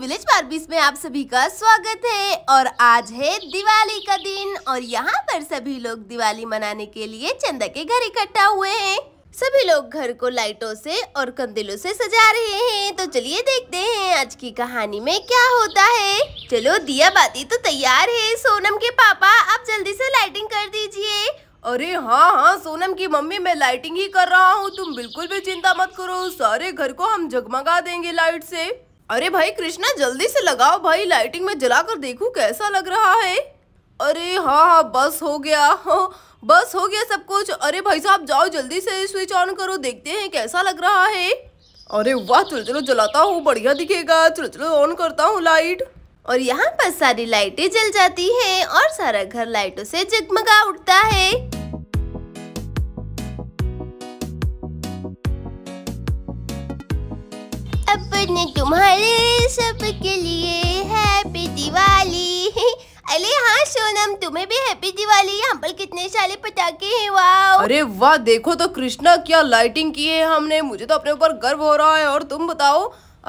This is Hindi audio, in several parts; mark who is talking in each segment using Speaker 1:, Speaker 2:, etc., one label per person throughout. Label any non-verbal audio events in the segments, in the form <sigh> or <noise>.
Speaker 1: विलेज बारबीस में आप सभी का स्वागत है और आज है दिवाली का दिन और यहाँ पर सभी लोग दिवाली मनाने के लिए चंदा के घर इकट्ठा हुए हैं सभी लोग घर को लाइटों से और कंदिलों से सजा रहे हैं तो चलिए देखते हैं आज की कहानी में क्या होता है चलो दिया बाती तो तैयार है सोनम के पापा आप जल्दी ऐसी लाइटिंग कर दीजिए अरे हाँ हाँ सोनम की मम्मी मैं लाइटिंग ही कर रहा हूँ तुम बिल्कुल भी चिंता मत करो सारे घर को हम जगमगा देंगे लाइट से अरे भाई कृष्णा जल्दी से लगाओ भाई लाइटिंग में जला कर देखू कैसा लग रहा है अरे हाँ हाँ बस हो गया हाँ, बस हो गया सब कुछ अरे भाई साहब जाओ जल्दी से स्विच ऑन करो देखते हैं कैसा लग रहा है अरे वाह चलो चलो जलाता हूँ बढ़िया दिखेगा चलो चलो ऑन करता हूँ लाइट और यहाँ पर सारी लाइटें जल जाती हैं और सारा घर लाइटों से जगमगा उठता है सबने तुम्हारे सबके लिए हैप्पी दिवाली अरे हाँ सोनम तुम्हें भी हैप्पी दिवाली यहाँ पर कितने सारे पटाखे हैं वाह अरे वाह देखो तो कृष्णा क्या लाइटिंग की है हमने मुझे तो अपने ऊपर गर्व हो रहा है और तुम बताओ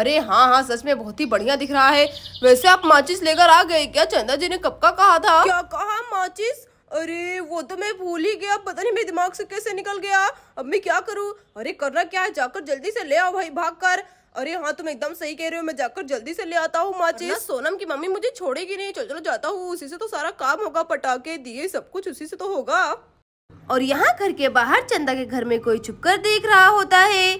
Speaker 1: अरे हाँ हाँ सच में बहुत ही बढ़िया दिख रहा है वैसे आप माचिस लेकर आ गए क्या चंदा जी ने कब का कहा था क्या कहा माचिस अरे वो तो मैं भूल ही गया पता नहीं मेरे दिमाग से कैसे निकल गया अब मैं क्या करूँ अरे करना क्या है जाकर जल्दी से ले आओ भाई भाग कर अरे हाँ तुम एकदम सही कह रहे हो मैं जाकर जल्दी से ले आता हूँ माचिस सोनम की मम्मी मुझे छोड़ेगी नहीं चलो चलो जाता हूँ उसी से तो सारा काम होगा पटाखे दिए सब कुछ उसी से तो होगा और यहाँ घर के बाहर चंदा के घर में कोई छुपकर देख रहा होता है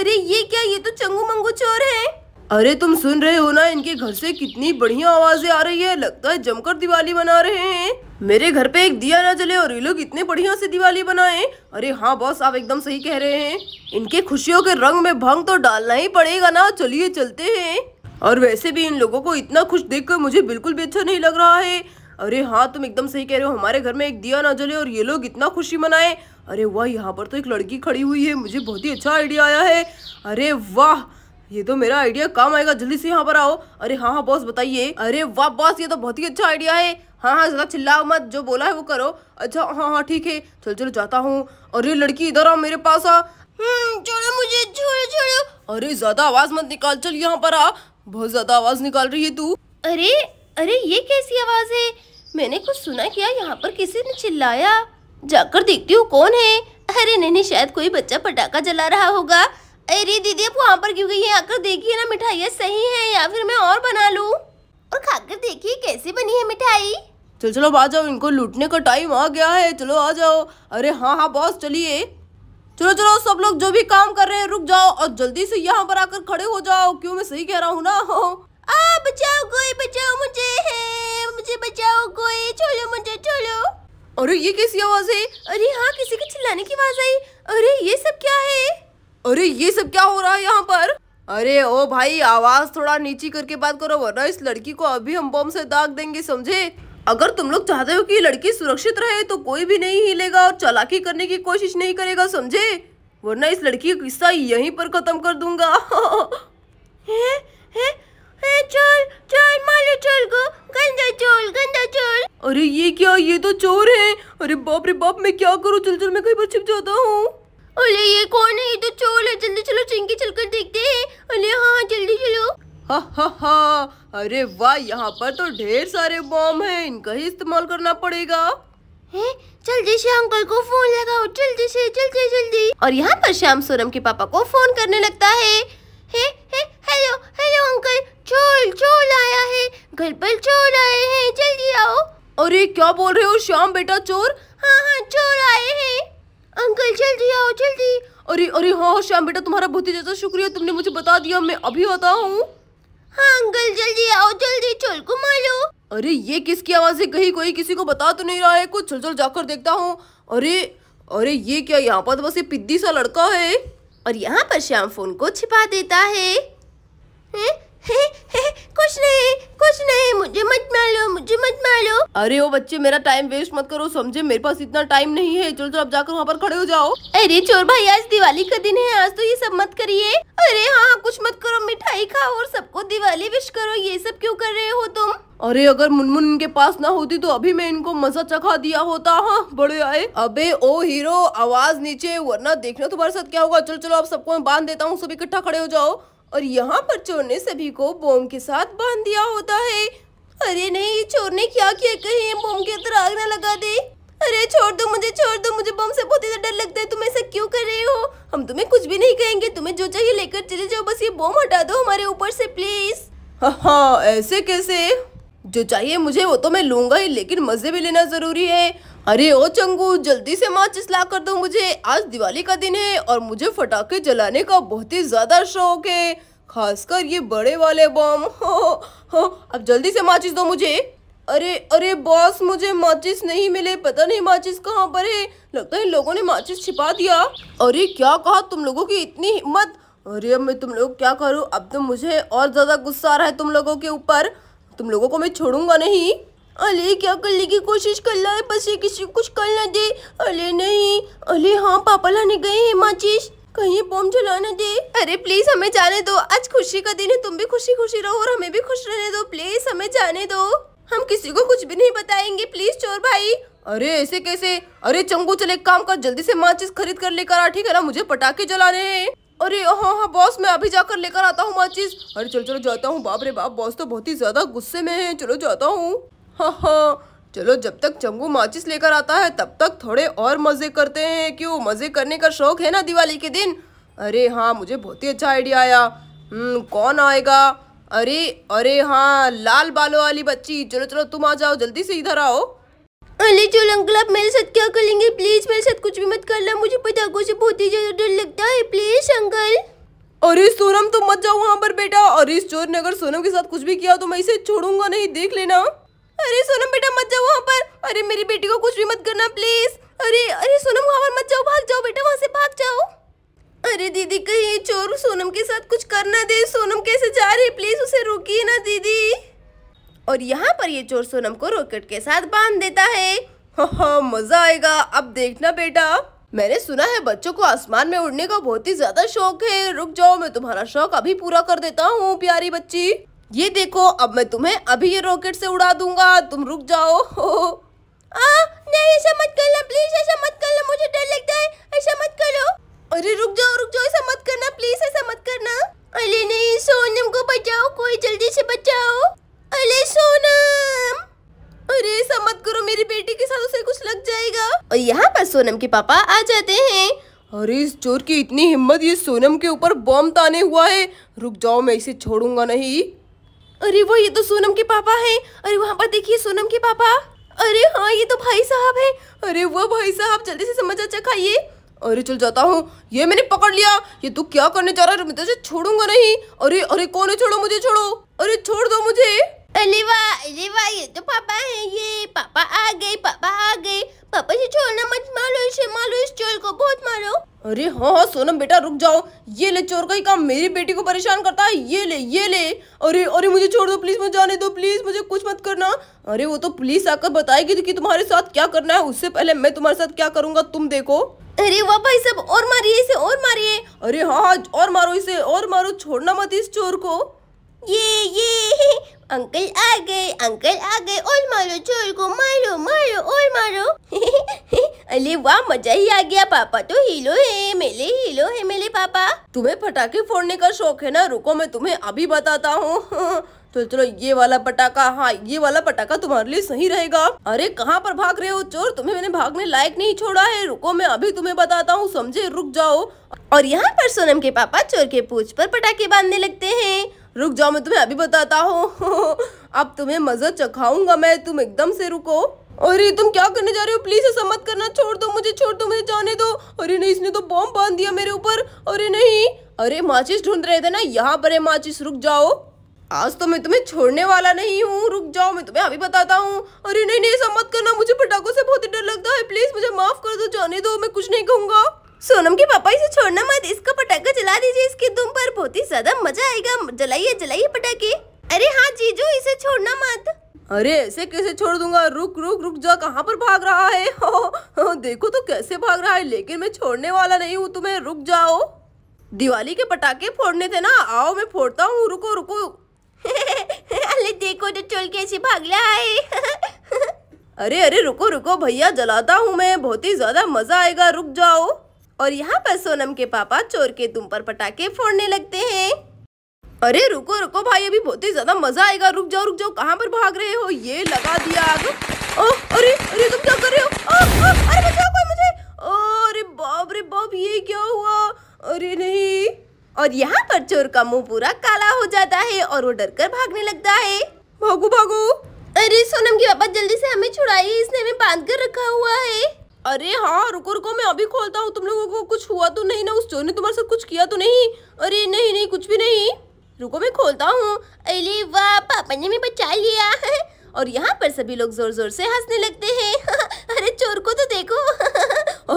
Speaker 1: अरे ये क्या ये तो चंगू मंगू चोर है अरे तुम सुन रहे हो ना इनके घर से कितनी बढ़िया आवाजें आ रही है लगता है जमकर दिवाली मना रहे हैं मेरे घर पे एक दिया ना जले और ये लोग इतने बढ़िया से दिवाली बनाए अरे हाँ बॉस आप एकदम सही कह रहे हैं इनके खुशियों के रंग में भंग तो डालना ही पड़ेगा ना चलिए चलते है और वैसे भी इन लोगों को इतना खुश देख मुझे बिल्कुल भी अच्छा नहीं लग रहा है अरे हाँ तुम एकदम सही कह रहे हो हमारे घर में एक दिया ना जले और ये लोग इतना खुशी मनाए अरे वाह यहाँ पर तो एक लड़की खड़ी हुई है मुझे बहुत ही अच्छा आइडिया आया है अरे वाह ये तो मेरा आइडिया काम आएगा जल्दी से यहाँ पर आओ अरे हाँ हाँ बॉस बताइए अरे वाह बॉस ये तो बहुत ही अच्छा आइडिया है हाँ हाँ ज़्यादा चिल्लाओ मत जो बोला है वो करो अच्छा हाँ हाँ ठीक है चल चलो जाता हूँ अरे लड़की इधर आओ मेरे पास आ हाँ। हम्म, छोड़ो मुझे छोड़ो छोड़ो अरे ज़्यादा आवाज़ मत निकाल चल यहाँ पर आ बहुत ज़्यादा आवाज़ निकाल रही है तू अरे अरे ये कैसी आवाज़ है मैंने कुछ सुना क्या यहाँ पर किसी ने चिल्लाया जाकर देखती हूँ कौन है अरे नहीं नहीं शायद कोई बच्चा पटाखा जला रहा होगा अरे दीदी आप वहाँ पर क्यों गई हैं आकर देखिए ना मिठाइयाँ सही है या फिर मैं और बना लूँ और खाकर देखिए कैसी बनी है मिठाई चल चलो आ जाओ इनको लूटने का टाइम आ गया है चलो आ जाओ अरे हाँ हाँ बॉस चलिए चलो चलो सब लोग जो भी काम कर रहे हैं रुक जाओ और जल्दी से यहाँ पर आकर खड़े हो जाओ क्यों मैं सही कह रहा हूँ ना हो बचाओ कोई बचाओ मुझे है मुझे बचाओ कोई छोड़ो मुझे छोड़ो अरे ये कैसी आवाज है अरे हाँ किसी के चिल्लाने की आवाज आई अरे ये सब क्या है अरे ये सब क्या हो रहा है यहाँ पर अरे ओ भाई आवाज थोड़ा नीची करके बात करो वरना इस लड़की को अभी हम बम से दाग देंगे समझे अगर तुम लोग चाहते हो कि लड़की सुरक्षित रहे तो कोई भी नहीं हिलेगा और चालाकी करने की कोशिश नहीं करेगा समझे वरना इस लड़की का किस्सा यहीं पर खत्म कर दूंगा चोल, अरे ये क्या ये तो चोर है अरे बाप रे बाप मैं क्या करूँ चल चल मैं कहीं पर छिप जाता हूँ अरे ये कौन है ये तो चोर है जल्दी चलो चिंकी चलकर देखते हैं अरे हाँ जल्दी चलो हा हा अरे वाह यहाँ पर तो ढेर सारे बॉम्ब हैं इनका ही इस्तेमाल करना पड़ेगा है जल्दी से अंकल को फोन लगाओ जल्दी से जल्दी जल्दी और यहाँ पर श्याम सोरम के पापा को फोन करने लगता है hey hey hello hello uncle चोर चोल आया है घर पर चोर आए हैं जल्दी आओ अरे क्या बोल रहे हो श्याम बेटा चोर हाँ हाँ चोर आए हैं अंकल जल्दी आओ जल्दी अरे अरे हाँ श्याम बेटा तुम्हारा बहुत ही ज्यादा शुक्रिया तुमने मुझे बता दिया मैं अभी आता हूँ हाँ अंकल जल्दी आओ जल्दी चल को मारो अरे ये किसकी आवाज है कहीं कोई किसी को बता तो नहीं रहा है कुछ चल चल जाकर देखता हूँ अरे अरे ये क्या यहाँ पर बस ये पिद्दी सा लड़का है और यहाँ पर श्याम फोन को छिपा देता है, है? कुछ नहीं कुछ नहीं मुझे मत मारो मुझे मत मारो अरे ओ बच्चे मेरा टाइम वेस्ट मत करो समझे मेरे पास इतना टाइम नहीं है चलो चलो जाकर वहाँ पर खड़े हो जाओ अरे चोर भाई आज दिवाली का दिन है आज तो ये सब मत करिए अरे हाँ कुछ मत करो मिठाई खाओ और सबको दिवाली विश करो ये सब क्यों कर रहे हो तुम अरे अगर मुनमुन इनके पास ना होती तो अभी मैं इनको मजा चखा दिया होता हाँ बड़े आए अबे ओ हीरो आवाज नीचे वरना देखना तुम्हारे साथ क्या होगा चलो चलो आप सबको मैं बांध देता हूँ सब इकट्ठा खड़े हो जाओ और यहाँ पर चोर ने सभी को बोम के साथ बांध दिया होता है अरे नहीं चोर ने क्या किया कहीं बोम के अंदर आग न लगा दे अरे छोड़ दो मुझे छोड़ दो मुझे बम से बहुत ही डर लगता है तुम ऐसा क्यों कर रहे हो हम तुम्हें कुछ भी नहीं कहेंगे तुम्हें जो चाहिए लेकर चले जाओ बस ये बम हटा दो हमारे ऊपर से प्लीज हाँ हा, ऐसे कैसे जो चाहिए मुझे वो तो मैं लूंगा ही लेकिन मजे भी लेना जरूरी है अरे ओ चंगू जल्दी से माचिस ला कर दो मुझे आज दिवाली का दिन है और मुझे फटाखे जलाने का बहुत ही ज़्यादा शौक है खासकर ये बड़े वाले बम <laughs> हो, हो अब जल्दी से माचिस दो मुझे अरे अरे बॉस मुझे माचिस नहीं मिले पता नहीं माचिस कहाँ पर है लगता है लोगों ने माचिस छिपा दिया अरे क्या कहा तुम लोगों की इतनी हिम्मत अरे अब मैं तुम लोग क्या करूँ अब तो मुझे और ज़्यादा गुस्सा आ रहा है तुम लोगों के ऊपर तुम लोगों को मैं छोड़ूंगा नहीं अले क्या करने की कोशिश कर रहा है बस ये किसी कुछ कर ना दे अले नहीं अले हाँ पापा लाने गए हैं माचिस कहीं बम जला ना दे अरे प्लीज हमें जाने दो आज खुशी का दिन है तुम भी खुशी खुशी रहो और हमें भी खुश रहने दो प्लीज हमें जाने दो हम किसी को कुछ भी नहीं बताएंगे प्लीज चोर भाई अरे ऐसे कैसे अरे चंगू चले काम कर जल्दी से माचिस खरीद कर लेकर आ ठीक है ना मुझे पटाखे जलाने हैं अरे हाँ हाँ बॉस मैं अभी जाकर लेकर आता हूँ माचिस अरे चलो चलो जाता हूँ बाप रे बाप बॉस तो बहुत ही ज्यादा गुस्से में है चलो जाता हूँ हाँ हाँ चलो जब तक चंगू माचिस लेकर आता है तब तक थोड़े और मज़े करते हैं क्यों मज़े करने का शौक है ना दिवाली के दिन अरे हाँ मुझे बहुत ही अच्छा आइडिया आया हम्म, कौन आएगा अरे अरे हाँ लाल बालों वाली बच्ची चलो चलो तुम आ जाओ जल्दी से इधर आओ अरे चलो अंकल आप मेरे साथ क्या करेंगे प्लीज मेरे साथ कुछ भी मत करना मुझे पटाखों से बहुत ही ज्यादा डर लगता है प्लीज अंकल अरे सोनम तुम मत जाओ वहाँ पर बेटा और इस चोर ने अगर सोनम के साथ कुछ भी किया तो मैं इसे छोड़ूंगा नहीं देख लेना अरे सोनम बेटा मत जाओ वहाँ पर अरे मेरी बेटी को कुछ भी मत करना प्लीज अरे अरे सोनम वहाँ पर मत जाओ भाग जाओ बेटा वहाँ से भाग जाओ अरे दीदी कहीं चोर सोनम के साथ कुछ करना दे सोनम कैसे जा रही प्लीज उसे रोकिए ना दीदी और यहाँ पर ये चोर सोनम को रॉकेट के साथ बांध देता है हाँ, हाँ, मजा आएगा अब देखना बेटा मैंने सुना है बच्चों को आसमान में उड़ने का बहुत ही ज्यादा शौक है रुक जाओ मैं तुम्हारा शौक अभी पूरा कर देता हूँ प्यारी बच्ची ये देखो अब मैं तुम्हें अभी ये रॉकेट से उड़ा दूंगा तुम रुक जाओ आ, नहीं ऐसा मत लो प्लीज ऐसा मत करना मुझे डर लगता है ऐसा मत करो अरे रुक जाओ रुक जाओ ऐसा मत करना प्लीज ऐसा मत करना अरे नहीं सोनम को बचाओ कोई जल्दी से बचाओ अरे सोनम अरे ऐसा मत करो मेरी बेटी के साथ उसे कुछ लग जाएगा और यहाँ पर सोनम के पापा आ जाते हैं अरे इस चोर की इतनी हिम्मत ये सोनम के ऊपर बॉम्ब ताने हुआ है रुक जाओ मैं इसे छोड़ूंगा नहीं अरे वो ये तो सोनम के पापा हैं अरे वहाँ पर देखिए सोनम के पापा अरे हाँ ये तो भाई साहब है अरे वो भाई साहब जल्दी से समझ अच्छा खाइए अरे चल जाता हूँ ये मैंने पकड़ लिया ये तू क्या करने जा रहा है तुझे छोड़ूंगा नहीं अरे अरे कौन है छोड़ो मुझे छोड़ो अरे छोड़ दो मुझे अरे वाह अरे वाह ये तो पापा है ये पापा आ गए पापा आ गए पापा से छोड़ना मत मार अरे हाँ हाँ सोनम बेटा रुक जाओ ये ले चोर का ही काम मेरी बेटी को परेशान करता है ये ले ये ले अरे अरे मुझे छोड़ दो प्लीज मुझे जाने दो प्लीज मुझे कुछ मत करना अरे वो तो पुलिस आकर बताएगी कि तुम्हारे साथ क्या करना है उससे पहले मैं तुम्हारे साथ क्या करूंगा तुम देखो अरे वाह भाई सब और मारिए इसे और मारिए अरे हाँ, हाँ और मारो इसे और मारो छोड़ना मत इस चोर को ये ये अंकल आ गए अंकल आ गए और मारो चोर को मारो मारो और मारो अरे वाह मजा ही आ गया पापा तो हीलो है मेले हीलो है मेरे पापा तुम्हें पटाखे फोड़ने का शौक है ना रुको मैं तुम्हें अभी बताता हूँ तो <laughs> चलो ये वाला पटाखा हाँ ये वाला पटाखा तुम्हारे लिए सही रहेगा अरे कहाँ पर भाग रहे हो चोर तुम्हें मैंने भागने लायक नहीं छोड़ा है रुको मैं अभी तुम्हें बताता हूँ समझे रुक जाओ और यहाँ पर सोनम के पापा चोर के पूछ पर पटाखे बांधने लगते हैं रुक जाओ मैं तुम्हें अभी बताता हूँ अब तुम्हें मज़ा चखाऊंगा मैं तुम एकदम से रुको अरे तुम क्या करने जा रहे हो प्लीज ऐसा मत करना छोड़ दो मुझे छोड़ दो मुझे जाने दो अरे नहीं इसने तो बॉम्ब बांध दिया मेरे ऊपर अरे नहीं अरे माचिस ढूंढ रहे थे ना यहाँ पर है माचिस रुक जाओ आज तो मैं तुम्हें छोड़ने वाला नहीं हूँ रुक जाओ मैं तुम्हें अभी बताता हूँ अरे नहीं नहीं ऐसा मत करना मुझे पटाखों से बहुत ही डर लगता है प्लीज मुझे माफ कर दो जाने दो मैं कुछ नहीं कहूंगा सोनम के पापा इसे छोड़ना मत इसका पटाखा जला दीजिए इसके दुम पर बहुत ही ज्यादा मजा आएगा जलाइए जलाइए पटाखे अरे हाँ जीजू इसे छोड़ना मत अरे ऐसे कैसे छोड़ दूंगा रुक रुक रुक जा कहाँ पर भाग रहा है हो, <laughs> हो, हाँ, हाँ, देखो तो कैसे भाग रहा है लेकिन मैं छोड़ने वाला नहीं हूँ तुम्हें रुक जाओ दिवाली के पटाखे फोड़ने थे ना आओ मैं फोड़ता हूँ रुको रुको <laughs> अरे देखो तो चोल कैसे भाग रहा है <laughs> अरे अरे रुको रुको भैया जलाता हूँ मैं बहुत ही ज्यादा मजा आएगा रुक जाओ और यहाँ पर सोनम के पापा चोर के तुम पर पटाखे फोड़ने लगते हैं अरे रुको रुको भाई अभी बहुत ही ज्यादा मजा आएगा रुक जाओ रुक जाओ कहाँ पर भाग रहे हो ये लगा दिया आग अरे अरे तुम क्या कर रहे हो ओ, ओ, अरे बचाओ कोई मुझे अरे बाप रे बाप ये क्या हुआ अरे नहीं और यहाँ पर चोर का मुंह पूरा काला हो जाता है और वो डर कर भागने लगता है भागो भागो अरे सोनम की पापा जल्दी से हमें छुड़ाई इसने हमें बांध कर रखा हुआ है अरे हाँ रुको रुको मैं अभी खोलता हूँ तुम लोगों को कुछ हुआ तो नहीं ना उस चोर ने तुम्हारे साथ कुछ किया तो नहीं अरे नहीं नहीं कुछ भी नहीं रुको मैं खोलता हूँ अरे वाह पापा ने मैं बचा लिया और यहाँ पर सभी लोग जोर जोर से हंसने लगते हैं <laughs> अरे चोर को तो देखो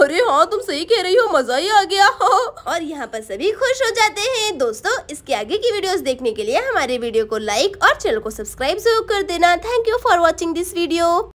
Speaker 1: <laughs> अरे हाँ तुम सही कह रही हो मजा ही आ गया हो <laughs> और यहाँ पर सभी खुश हो जाते हैं दोस्तों इसके आगे की वीडियोस देखने के लिए हमारे वीडियो को लाइक और चैनल को सब्सक्राइब जरूर कर देना thank you for watching this video